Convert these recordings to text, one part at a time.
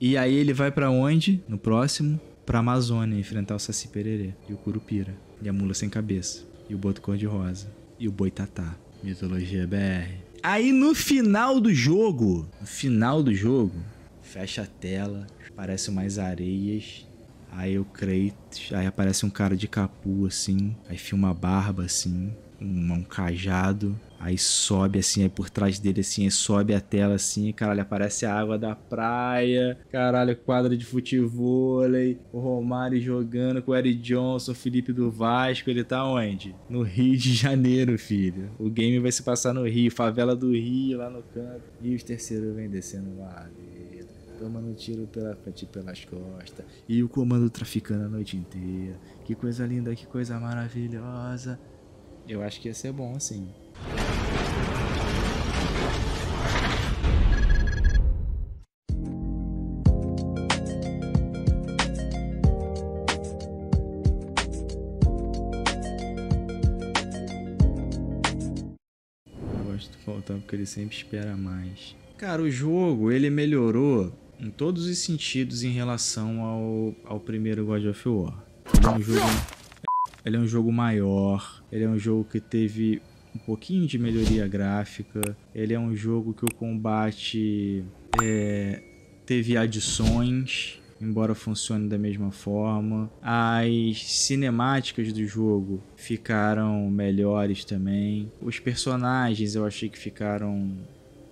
E aí ele vai para onde? No próximo? Pra Amazônia enfrentar o Saci Pererê e o Curupira. E a mula sem cabeça. E o boto cor-de-rosa. E o boitatá. Mitologia BR. Aí no final do jogo, no final do jogo, fecha a tela, aparecem mais areias. Aí o Kratos, aí aparece um cara de capu assim, aí filma a barba assim, um, um cajado. Aí sobe assim, aí por trás dele assim, aí sobe a tela assim, caralho, aparece a água da praia, caralho, quadra de futebol, aí, o Romário jogando com o Eric Johnson, o Felipe do Vasco, ele tá onde? No Rio de Janeiro, filho. O game vai se passar no Rio, favela do Rio, lá no canto. E os terceiros vem descendo lá, tomando tiro pela frente e pelas costas. E o comando traficando a noite inteira. Que coisa linda, que coisa maravilhosa. Eu acho que ia ser bom, assim. Eu gosto de Faltava porque ele sempre espera mais. Cara, o jogo ele melhorou em todos os sentidos em relação ao, ao primeiro God of War. É um jogo ele é um jogo maior, ele é um jogo que teve um pouquinho de melhoria gráfica, ele é um jogo que o combate é, teve adições, embora funcione da mesma forma. As cinemáticas do jogo ficaram melhores também. Os personagens eu achei que ficaram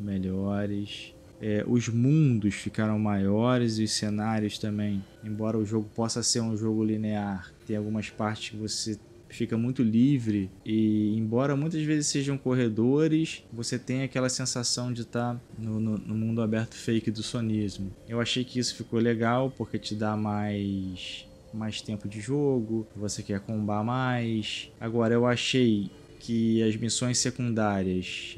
melhores é, os mundos ficaram maiores e os cenários também. Embora o jogo possa ser um jogo linear, tem algumas partes que você fica muito livre e embora muitas vezes sejam corredores, você tem aquela sensação de estar tá no, no, no, mundo aberto fake do sonismo. Eu achei que isso ficou legal porque te dá mais mais tempo de jogo, você quer combar mais. Agora eu achei que as missões secundárias,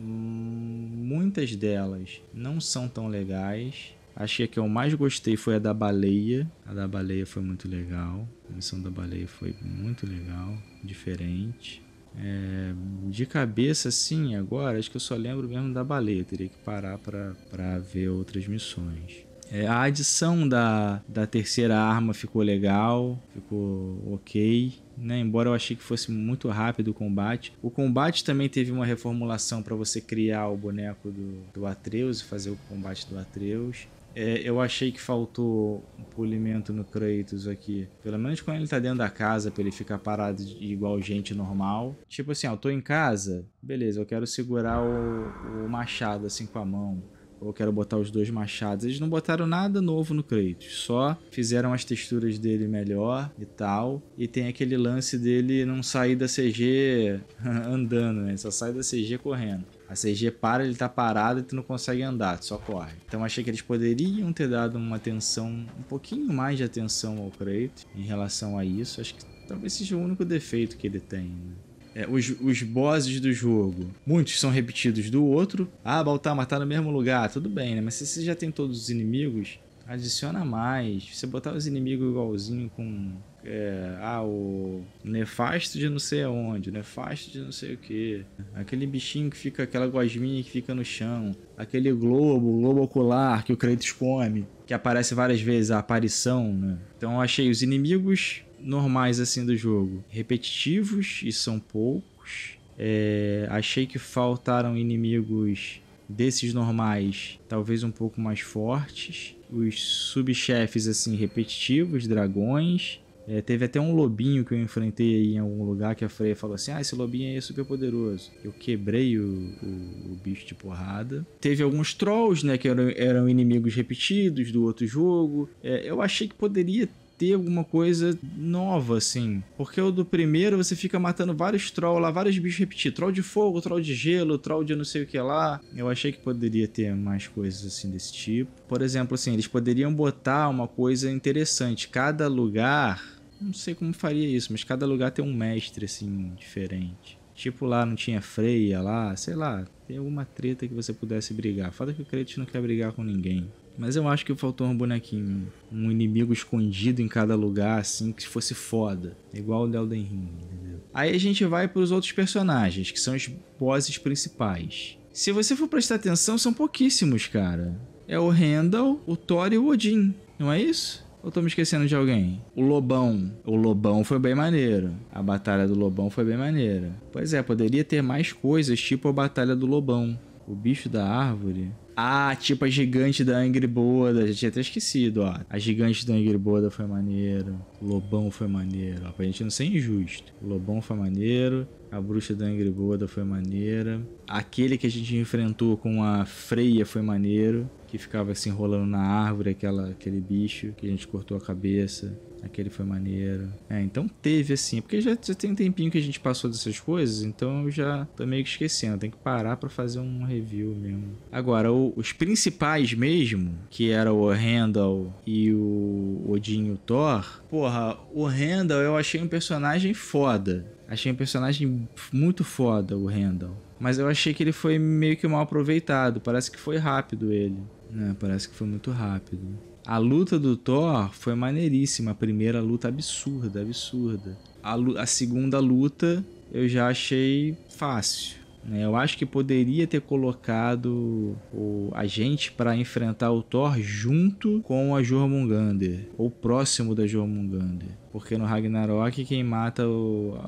Muitas delas não são tão legais. Acho que a que eu mais gostei foi a da baleia. A da baleia foi muito legal. A missão da baleia foi muito legal, diferente. É, de cabeça, sim, agora acho que eu só lembro mesmo da baleia. Teria que parar para ver outras missões. É, a adição da, da terceira arma ficou legal, ficou ok. Né? Embora eu achei que fosse muito rápido o combate. O combate também teve uma reformulação para você criar o boneco do, do Atreus e fazer o combate do Atreus. É, eu achei que faltou um polimento no Kratos aqui. Pelo menos quando ele tá dentro da casa, pra ele ficar parado igual gente normal. Tipo assim, ó, eu tô em casa, beleza, eu quero segurar o, o machado assim com a mão eu quero botar os dois machados. Eles não botaram nada novo no Kratos, só fizeram as texturas dele melhor e tal. E tem aquele lance dele não sair da CG andando, né? Só sai da CG correndo. A CG para, ele tá parado e tu não consegue andar, tu só corre. Então achei que eles poderiam ter dado uma atenção, um pouquinho mais de atenção ao Kratos em relação a isso. Acho que talvez seja o único defeito que ele tem, né? é, os, os bosses do jogo, muitos são repetidos do outro. Ah, Baltar, matar tá no mesmo lugar, tudo bem, né? Mas se você já tem todos os inimigos, adiciona mais. Você botar os inimigos igualzinho com. É, ah, o nefasto de não sei onde, nefasto de não sei o que, aquele bichinho que fica, aquela gosminha que fica no chão, aquele globo, globo ocular que o Kratos come, que aparece várias vezes a aparição, né? Então eu achei os inimigos normais assim do jogo. Repetitivos e são poucos. É, achei que faltaram inimigos desses normais, talvez um pouco mais fortes. Os subchefes assim repetitivos, dragões. É, teve até um lobinho que eu enfrentei aí em algum lugar que a Freya falou assim: Ah, esse lobinho aí é super poderoso. Eu quebrei o, o, o bicho de porrada. Teve alguns trolls, né? Que eram, eram inimigos repetidos do outro jogo. É, eu achei que poderia ter alguma coisa nova, assim. Porque o do primeiro você fica matando vários trolls lá, vários bichos repetir, Troll de fogo, troll de gelo, troll de não sei o que lá. Eu achei que poderia ter mais coisas assim desse tipo. Por exemplo, assim, eles poderiam botar uma coisa interessante. Cada lugar. Não sei como faria isso, mas cada lugar tem um mestre, assim, diferente. Tipo lá não tinha freia lá, sei lá, tem alguma treta que você pudesse brigar. Foda que o Kratos não quer brigar com ninguém. Mas eu acho que faltou um bonequinho. Um inimigo escondido em cada lugar, assim, que fosse foda. Igual o de Elden Ring, entendeu? Aí a gente vai para os outros personagens, que são os bosses principais. Se você for prestar atenção, são pouquíssimos, cara. É o Randall, o Thor e o Odin. Não é isso? Ou tô me esquecendo de alguém? O Lobão. O Lobão foi bem maneiro. A batalha do Lobão foi bem maneira. Pois é, poderia ter mais coisas, tipo a batalha do Lobão. O bicho da árvore ah, tipo a gigante da Angry Boda. Já tinha até esquecido, ó. A gigante da Angry Boda foi maneiro. Lobão foi maneiro. Ó, pra gente não ser injusto. Lobão foi maneiro. A bruxa da Angry Boda foi maneira. Aquele que a gente enfrentou com a Freia foi maneiro que ficava se enrolando na árvore, aquela, aquele bicho que a gente cortou a cabeça. Aquele foi maneiro. É, então teve assim. Porque já, já tem um tempinho que a gente passou dessas coisas, então eu já tô meio que esquecendo. Tem que parar para fazer um review mesmo. Agora, o, os principais mesmo, que era o Randall e o Odin e o Thor. Porra, o Randall eu achei um personagem foda. Achei um personagem muito foda, o Randall. Mas eu achei que ele foi meio que mal aproveitado. Parece que foi rápido ele. É, parece que foi muito rápido. A luta do Thor foi maneiríssima. A primeira luta absurda, absurda. A, a segunda luta eu já achei fácil. Né? Eu acho que poderia ter colocado o, a gente para enfrentar o Thor junto com a Jormungandr, ou próximo da Jormungandr. Porque no Ragnarok quem mata o,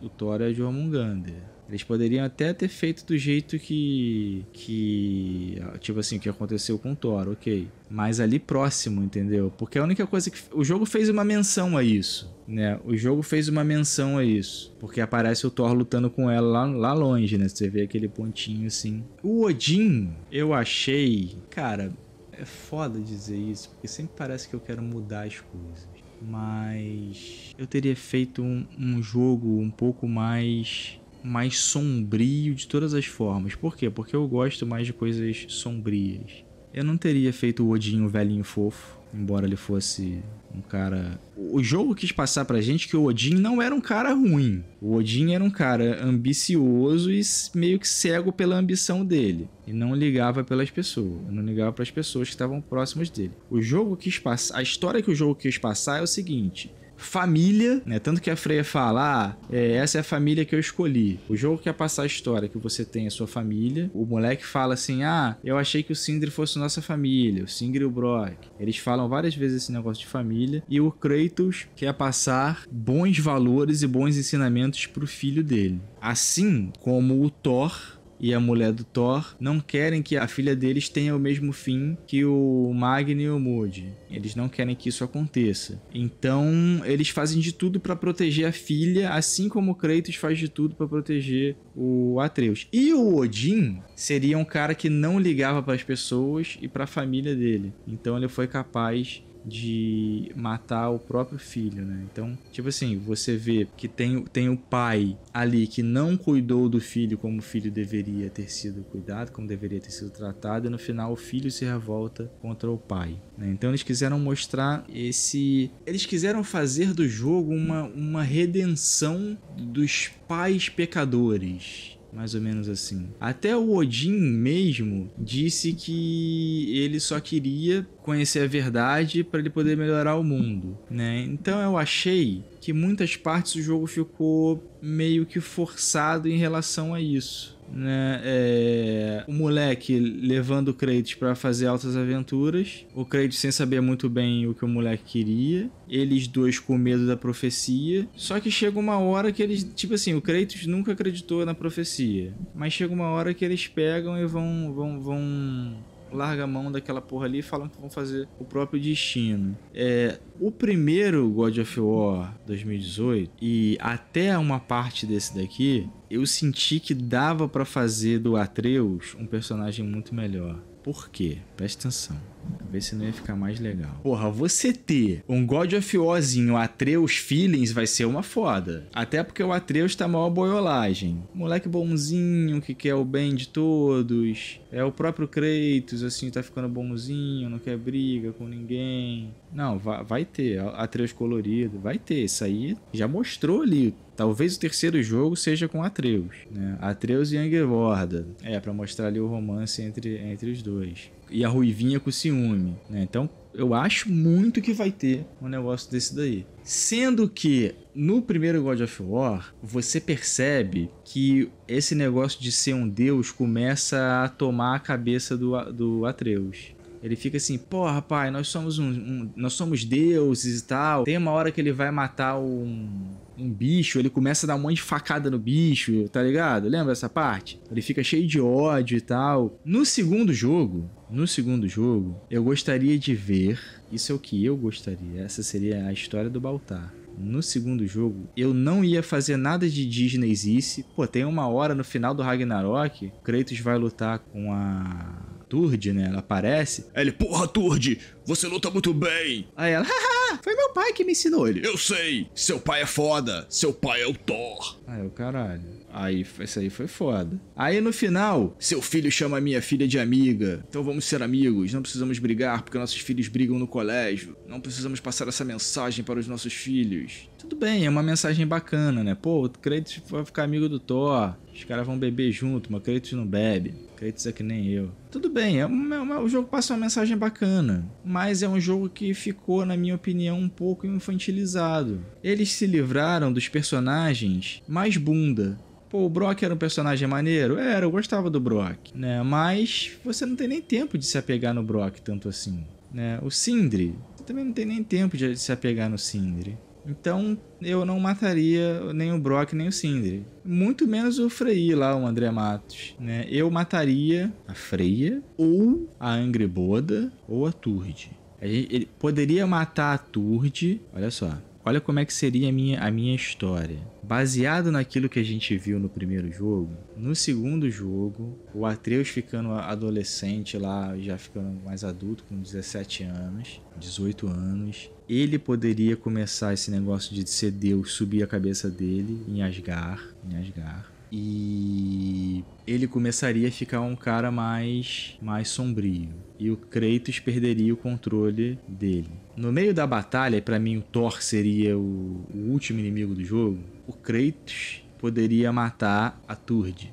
o, o Thor é a Jormungandr. Eles poderiam até ter feito do jeito que. que. Tipo assim, que aconteceu com o Thor, ok. Mas ali próximo, entendeu? Porque a única coisa que. O jogo fez uma menção a isso, né? O jogo fez uma menção a isso. Porque aparece o Thor lutando com ela lá, lá longe, né? Você vê aquele pontinho assim. O Odin, eu achei. Cara, é foda dizer isso, porque sempre parece que eu quero mudar as coisas. Mas eu teria feito um, um jogo um pouco mais mais sombrio de todas as formas. Por quê? Porque eu gosto mais de coisas sombrias. Eu não teria feito o Odinho velhinho fofo, embora ele fosse um cara. O jogo quis passar pra gente que o Odin não era um cara ruim. O Odin era um cara ambicioso e meio que cego pela ambição dele. E não ligava pelas pessoas. Não ligava para as pessoas que estavam próximas dele. O jogo quis passar. A história que o jogo quis passar é o seguinte: família, né? Tanto que a Freya fala, ah, é, essa é a família que eu escolhi. O jogo quer passar a história que você tem a sua família. O moleque fala assim, ah, eu achei que o Sindri fosse nossa família, o Sindri e o Brock. Eles falam várias vezes esse negócio de família. E o Kratos quer passar bons valores e bons ensinamentos pro filho dele. Assim como o Thor e a mulher do Thor não querem que a filha deles tenha o mesmo fim que o Magni e o Moody. Eles não querem que isso aconteça. Então, eles fazem de tudo para proteger a filha, assim como o Kratos faz de tudo para proteger o Atreus. E o Odin seria um cara que não ligava para as pessoas e para a família dele. Então, ele foi capaz de matar o próprio filho, né? Então, tipo assim, você vê que tem, tem o pai ali que não cuidou do filho como o filho deveria ter sido cuidado, como deveria ter sido tratado, e no final o filho se revolta contra o pai. Né? Então eles quiseram mostrar esse. Eles quiseram fazer do jogo uma, uma redenção dos pais pecadores mais ou menos assim. Até o Odin mesmo disse que ele só queria conhecer a verdade para ele poder melhorar o mundo, né? Então eu achei que muitas partes do jogo ficou meio que forçado em relação a isso né? É... o moleque levando o Kratos para fazer altas aventuras, o Kratos sem saber muito bem o que o moleque queria, eles dois com medo da profecia. Só que chega uma hora que eles, tipo assim, o Kratos nunca acreditou na profecia, mas chega uma hora que eles pegam e vão vão vão larga a mão daquela porra ali e falam que vão fazer o próprio destino. É, o primeiro God of War 2018 e até uma parte desse daqui, eu senti que dava para fazer do Atreus um personagem muito melhor. Por quê? Presta atenção. Ver se não ia ficar mais legal. Porra, você ter um God of Warzinho Atreus Feelings vai ser uma foda. Até porque o Atreus tá maior boiolagem. Moleque bonzinho, que quer o bem de todos. É o próprio Kratos, assim, tá ficando bonzinho, não quer briga com ninguém. Não, vai, vai ter. Atreus colorido, vai ter. Isso aí já mostrou ali. Talvez o terceiro jogo seja com Atreus, né? Atreus e Angervorda. É, para mostrar ali o romance entre, entre os dois. E a Ruivinha com ciúme, né? Então, eu acho muito que vai ter um negócio desse daí. Sendo que no primeiro God of War, você percebe que esse negócio de ser um deus começa a tomar a cabeça do, do Atreus. Ele fica assim, pô, rapaz, nós somos um, um, nós somos deuses e tal. Tem uma hora que ele vai matar um, um bicho, ele começa a dar um monte de facada no bicho, tá ligado? Lembra essa parte? Ele fica cheio de ódio e tal. No segundo jogo, no segundo jogo, eu gostaria de ver, isso é o que eu gostaria, essa seria a história do Baltar no segundo jogo, eu não ia fazer nada de Disneyzice. Pô, tem uma hora no final do Ragnarok, Kratos vai lutar com a Turd, né? Ela aparece. Aí ele, porra, Turd, você luta muito bem. Aí ela, haha, foi meu pai que me ensinou ele. Eu sei, seu pai é foda, seu pai é o Thor. Aí o caralho. Aí, isso aí foi foda. Aí no final, seu filho chama minha filha de amiga. Então vamos ser amigos, não precisamos brigar porque nossos filhos brigam no colégio. Não precisamos passar essa mensagem para os nossos filhos tudo bem, é uma mensagem bacana, né? Pô, o Kratos vai ficar amigo do Thor, os caras vão beber junto, mas Kratos não bebe. Kratos é que nem eu. Tudo bem, é uma, é uma, o jogo passa uma mensagem bacana, mas é um jogo que ficou, na minha opinião, um pouco infantilizado. Eles se livraram dos personagens mais bunda. Pô, o Brock era um personagem maneiro? Era, eu gostava do Brock, né? Mas você não tem nem tempo de se apegar no Brock tanto assim, né? O Sindri, você também não tem nem tempo de se apegar no Sindri. Então eu não mataria nem o Brock nem o Sindri. Muito menos o Frei lá, o André Matos. Né? Eu mataria a Freia, ou a Angreboda, ou a Turd Ele poderia matar a Turd olha só, Olha como é que seria a minha, a minha história. Baseado naquilo que a gente viu no primeiro jogo, no segundo jogo, o Atreus ficando adolescente lá, já ficando mais adulto, com 17 anos, 18 anos, ele poderia começar esse negócio de ser Deus, subir a cabeça dele em Asgar, em Asgar. E ele começaria a ficar um cara mais, mais sombrio. E o Kratos perderia o controle dele. No meio da batalha, para mim o Thor seria o, o último inimigo do jogo. O Kratos poderia matar a Turd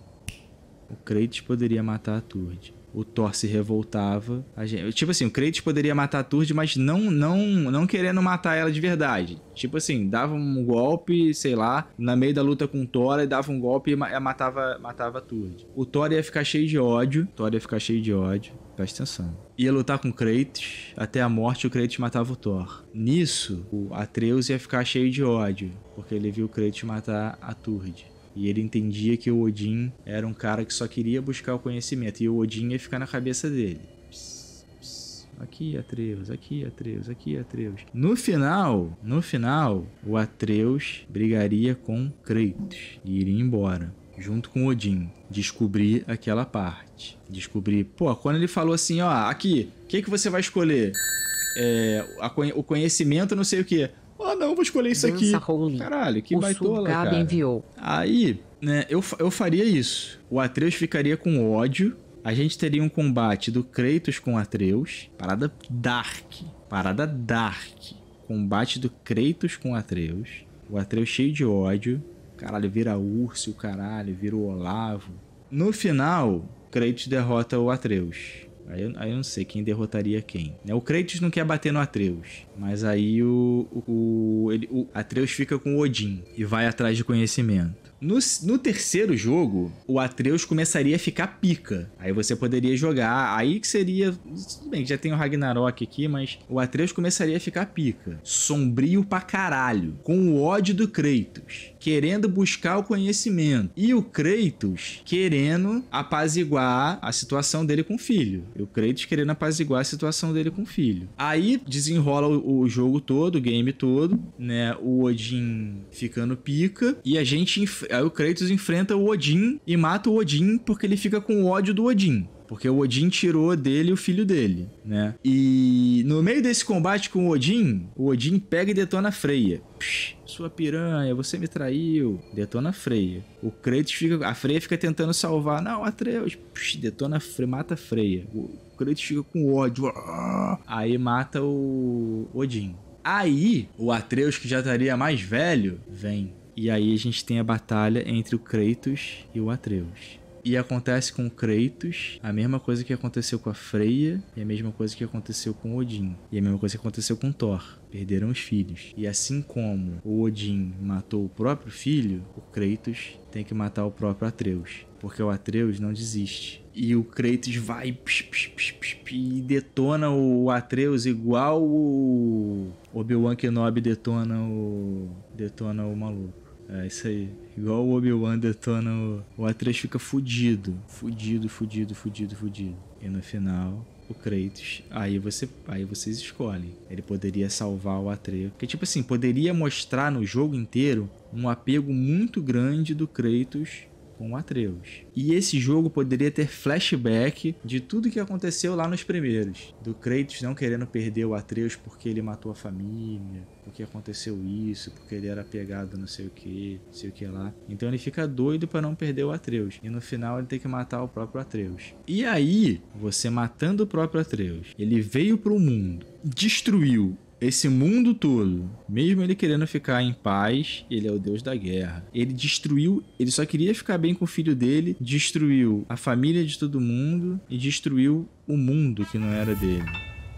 O Kratos poderia matar a Turde o Thor se revoltava. Gente, tipo assim, o Kratos poderia matar a Turd, mas não, não, não querendo matar ela de verdade. Tipo assim, dava um golpe, sei lá, na meio da luta com o Thor, e dava um golpe e matava, matava a Turd. O Thor ia ficar cheio de ódio. O Thor ia ficar cheio de ódio. Presta atenção. Ia lutar com o Kratos, até a morte o Kratos matava o Thor. Nisso, o Atreus ia ficar cheio de ódio, porque ele viu o Kratos matar a Turd. E ele entendia que o Odin era um cara que só queria buscar o conhecimento. E o Odin ia ficar na cabeça dele. aqui, Atreus, aqui, Atreus, aqui, Atreus. No final, no final, o Atreus brigaria com Kratos e iria embora junto com Odin, descobrir aquela parte. Descobrir, pô, quando ele falou assim, ó, aqui, o que, que você vai escolher? É, a, o conhecimento, não sei o que. Ah, não, vou escolher isso aqui. Caralho, que o baitola, cara. enviou. Aí, né, eu, eu faria isso. O Atreus ficaria com ódio. A gente teria um combate do Kratos com Atreus. Parada dark. Parada dark. Combate do Kratos com Atreus. O Atreus cheio de ódio. Caralho, vira urso, caralho, vira o Olavo. No final, Kratos derrota o Atreus. Aí eu, aí eu não sei quem derrotaria quem. Né? O Kratos não quer bater no Atreus. Mas aí o, o, ele, o Atreus fica com o Odin e vai atrás de conhecimento. No, no, terceiro jogo, o Atreus começaria a ficar pica. Aí você poderia jogar. Aí que seria. Tudo bem, já tem o Ragnarok aqui, mas o Atreus começaria a ficar pica. Sombrio pra caralho. Com o ódio do Kratos. Querendo buscar o conhecimento. E o Kratos querendo apaziguar a situação dele com o filho. E o Kratos querendo apaziguar a situação dele com o filho. Aí desenrola o, o jogo todo, o game todo, né? O Odin ficando pica. E a gente aí o Kratos enfrenta o Odin e mata o Odin porque ele fica com o ódio do Odin. Porque o Odin tirou dele o filho dele, né? E no meio desse combate com o Odin, o Odin pega e detona a Freia. Psh, sua piranha, você me traiu. Detona a Freia. O Kratos fica. A Freia fica tentando salvar. Não, Atreus. Psh, detona a mata a Freia. O Kratos fica com ódio. Ah! Aí mata o Odin. Aí, o Atreus, que já estaria mais velho, vem e aí a gente tem a batalha entre o Kratos e o Atreus. E acontece com o Kratos a mesma coisa que aconteceu com a Freya, e a mesma coisa que aconteceu com Odin, e a mesma coisa que aconteceu com Thor. Perderam os filhos. E assim como o Odin matou o próprio filho, o Kratos tem que matar o próprio Atreus, porque o Atreus não desiste. E o Kratos vai psh, psh, psh, e detona o Atreus igual o Obi-Wan Kenobi detona o detona o maluco. É isso aí. Igual o Obi-Wan detona o... o fica fudido. Fudido, fudido, fudido, fudido. E no final, o Kratos, aí você aí vocês escolhem. Ele poderia salvar o Atreus. Porque, tipo assim, poderia mostrar no jogo inteiro um apego muito grande do Kratos com o Atreus. E esse jogo poderia ter flashback de tudo que aconteceu lá nos primeiros. Do Kratos não querendo perder o Atreus porque ele matou a família, porque aconteceu isso, porque ele era pegado não sei o que, não sei o que lá. Então ele fica doido para não perder o Atreus. E no final ele tem que matar o próprio Atreus. E aí, você matando o próprio Atreus, ele veio pro mundo, destruiu esse mundo todo, mesmo ele querendo ficar em paz, ele é o deus da guerra. Ele destruiu, ele só queria ficar bem com o filho dele, destruiu a família de todo mundo e destruiu o mundo que não era dele.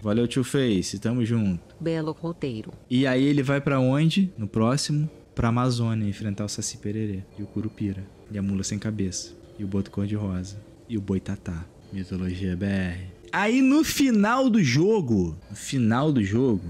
Valeu, tio Face, tamo junto. Belo roteiro. E aí ele vai para onde? No próximo, pra Amazônia enfrentar o Saci Pererê e o Curupira, e a mula sem cabeça, e o boto cor-de-rosa, e o boitatá. Mitologia BR. Aí no final do jogo, no final do jogo,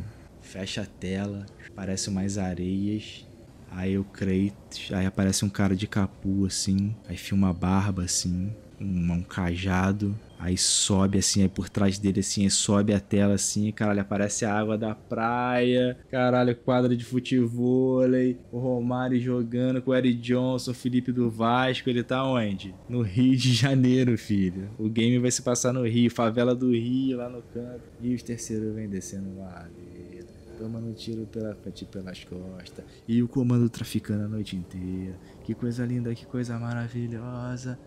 fecha a tela, parece umas areias. Aí o Kratos, aí aparece um cara de capu assim, aí filma a barba assim, um, um cajado, aí sobe assim, aí por trás dele assim, aí sobe a tela assim, caralho, aparece a água da praia, caralho, quadra de futebol, o Romário jogando com o Eric Johnson, Felipe do Vasco, ele tá onde? No Rio de Janeiro, filho. O game vai se passar no Rio, favela do Rio, lá no canto. E os terceiros vem descendo lá, ali tomando tiro pela frente pelas costas. E o comando traficando a noite inteira. Que coisa linda, que coisa maravilhosa.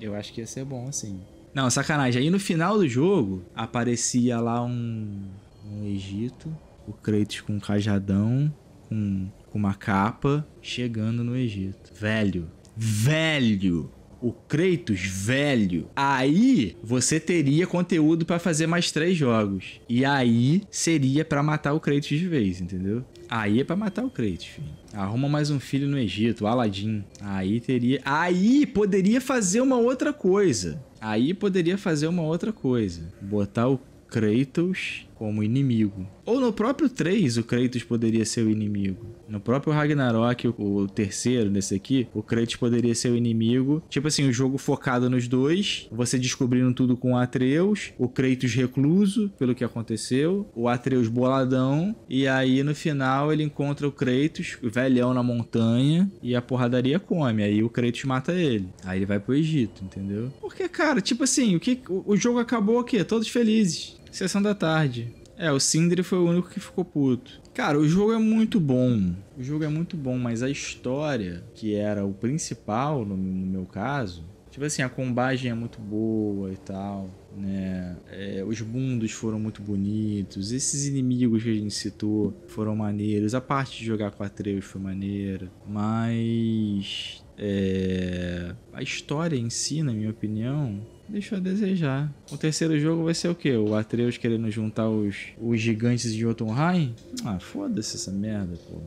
Eu acho que ia ser bom, assim. Não, sacanagem. Aí no final do jogo, aparecia lá um. Um Egito. O Kratos com um cajadão. Com, com uma capa. Chegando no Egito. Velho. Velho! o Kratos velho, aí você teria conteúdo para fazer mais três jogos. E aí seria para matar o Kratos de vez, entendeu? Aí é pra matar o Kratos, filho. Arruma mais um filho no Egito, Aladim. Aí teria. Aí poderia fazer uma outra coisa. Aí poderia fazer uma outra coisa. Botar o Kratos como inimigo. Ou no próprio 3 o Kratos poderia ser o inimigo. No próprio Ragnarok, o terceiro desse aqui, o Kratos poderia ser o inimigo. Tipo assim, o jogo focado nos dois, você descobrindo tudo com o Atreus, o Kratos recluso pelo que aconteceu, o Atreus boladão, e aí no final ele encontra o Kratos, velhão na montanha, e a porradaria come. Aí o Kratos mata ele. Aí ele vai pro Egito, entendeu? Porque, cara, tipo assim, o que o jogo acabou o quê? Todos felizes. Sessão da tarde. É, o Sindri foi o único que ficou puto. Cara, o jogo é muito bom. O jogo é muito bom, mas a história, que era o principal no, no meu caso, tipo assim, a combagem é muito boa e tal, né? É, os mundos foram muito bonitos, esses inimigos que a gente citou foram maneiros, a parte de jogar com a Treus foi maneira, mas é, a história em si, na minha opinião, deixou a desejar. O terceiro jogo vai ser o quê? O Atreus querendo juntar os, os gigantes de Jotunheim? Ah, foda-se essa merda, pô.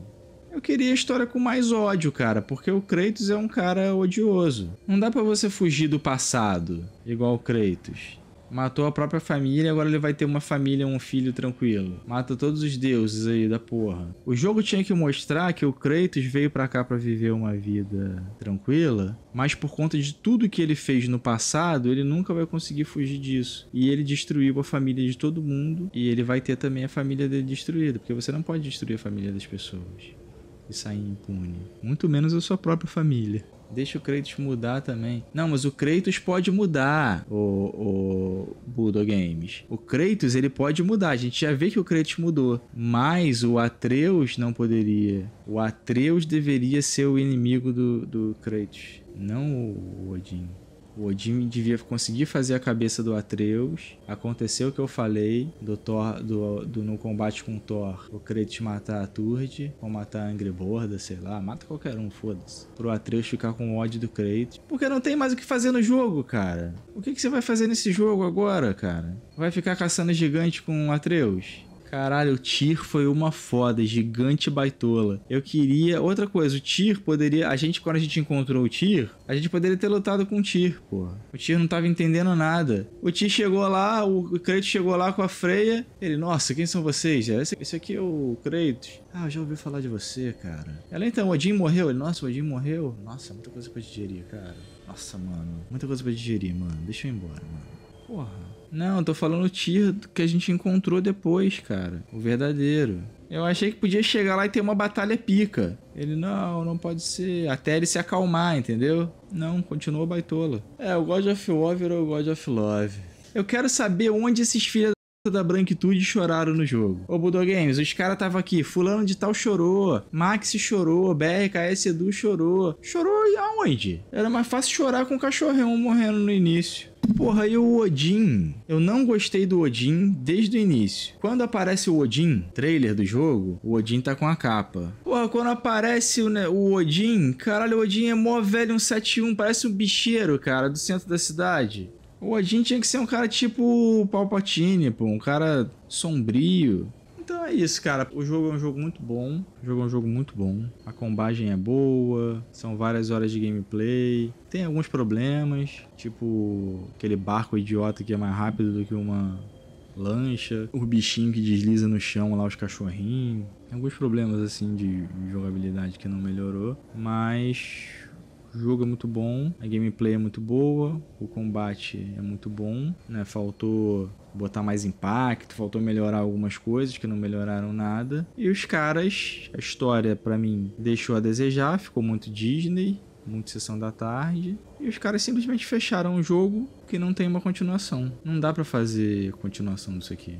Eu queria a história com mais ódio, cara, porque o Kratos é um cara odioso. Não dá para você fugir do passado, igual o Kratos. Matou a própria família, agora ele vai ter uma família, um filho tranquilo. Mata todos os deuses aí da porra. O jogo tinha que mostrar que o Kratos veio para cá para viver uma vida tranquila, mas por conta de tudo que ele fez no passado, ele nunca vai conseguir fugir disso. E ele destruiu a família de todo mundo e ele vai ter também a família dele destruída, porque você não pode destruir a família das pessoas e sair impune. Muito menos a sua própria família. Deixa o Kratos mudar também. Não, mas o Kratos pode mudar, o, o Budo Games. O Kratos, ele pode mudar. A gente já vê que o Kratos mudou. Mas o Atreus não poderia. O Atreus deveria ser o inimigo do, do Kratos. Não o Odin. O Odin devia conseguir fazer a cabeça do Atreus. Aconteceu o que eu falei do Thor, do, do no combate com Thor. O Kratos matar a Turd, ou matar a Angry Borda, sei lá, mata qualquer um, foda-se. Pro Atreus ficar com o ódio do Kratos. Porque não tem mais o que fazer no jogo, cara. O que, que você vai fazer nesse jogo agora, cara? Vai ficar caçando gigante com o Atreus? Caralho, o Tyr foi uma foda, gigante baitola. Eu queria. Outra coisa, o Tyr poderia. A gente, quando a gente encontrou o Tyr, a gente poderia ter lutado com o Tyr, porra. O Tyr não tava entendendo nada. O Tyr chegou lá, o Kratos chegou lá com a Freia. Ele, nossa, quem são vocês? É, esse, esse aqui é o Kratos. Ah, eu já ouvi falar de você, cara. Ela, então, o Odin morreu. Ele, nossa, o Odin morreu. Nossa, muita coisa pra digerir, cara. Nossa, mano. Muita coisa pra digerir, mano. Deixa eu ir embora, mano. Porra. Não, tô falando o tier que a gente encontrou depois, cara. O verdadeiro. Eu achei que podia chegar lá e ter uma batalha pica. Ele, não, não pode ser. Até ele se acalmar, entendeu? Não, continuou baitola. É, o God of War virou God of Love. Eu quero saber onde esses filhos da branquitude choraram no jogo. Ô Budogames, Games, os caras estavam aqui, fulano de tal chorou, Max chorou, BRKS Edu chorou. Chorou e aonde? Era mais fácil chorar com o cachorrão morrendo no início. Porra, e o Odin? Eu não gostei do Odin desde o início. Quando aparece o Odin, trailer do jogo, o Odin tá com a capa. Porra, quando aparece o, né, o Odin, caralho, o Odin é mó velho 171, parece um bicheiro, cara, do centro da cidade. O Odin tinha que ser um cara tipo Palpatine, pô, um cara sombrio é isso, cara. O jogo é um jogo muito bom. O jogo é um jogo muito bom. A combagem é boa, são várias horas de gameplay. Tem alguns problemas, tipo aquele barco idiota que é mais rápido do que uma lancha, o bichinho que desliza no chão lá, os cachorrinhos. Tem alguns problemas assim de jogabilidade que não melhorou, mas o jogo é muito bom, a gameplay é muito boa, o combate é muito bom, né? Faltou botar mais impacto, faltou melhorar algumas coisas que não melhoraram nada. E os caras, a história para mim deixou a desejar, ficou muito Disney, muito sessão da tarde. E os caras simplesmente fecharam o jogo que não tem uma continuação. Não dá para fazer continuação disso aqui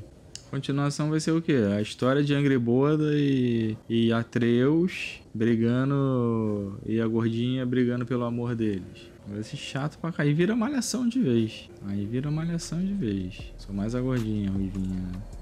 continuação vai ser o quê? A história de Boda e, e Atreus brigando e a gordinha brigando pelo amor deles. Vai ser chato pra cá. Aí vira malhação de vez. Aí vira malhação de vez. Sou mais a gordinha, Ruivinha, né?